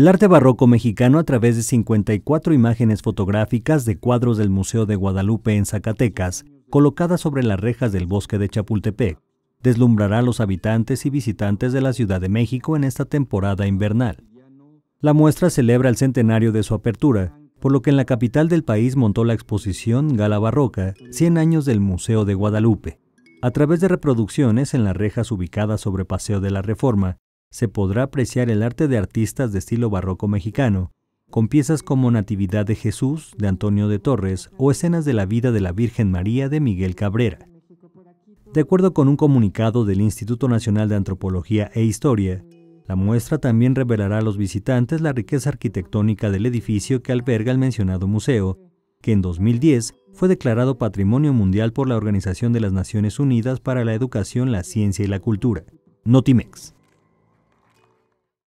El arte barroco mexicano a través de 54 imágenes fotográficas de cuadros del Museo de Guadalupe en Zacatecas, colocadas sobre las rejas del bosque de Chapultepec, deslumbrará a los habitantes y visitantes de la Ciudad de México en esta temporada invernal. La muestra celebra el centenario de su apertura, por lo que en la capital del país montó la exposición Gala Barroca, 100 años del Museo de Guadalupe. A través de reproducciones en las rejas ubicadas sobre Paseo de la Reforma, se podrá apreciar el arte de artistas de estilo barroco mexicano, con piezas como Natividad de Jesús de Antonio de Torres o escenas de la vida de la Virgen María de Miguel Cabrera. De acuerdo con un comunicado del Instituto Nacional de Antropología e Historia, la muestra también revelará a los visitantes la riqueza arquitectónica del edificio que alberga el mencionado museo, que en 2010 fue declarado Patrimonio Mundial por la Organización de las Naciones Unidas para la Educación, la Ciencia y la Cultura, Notimex.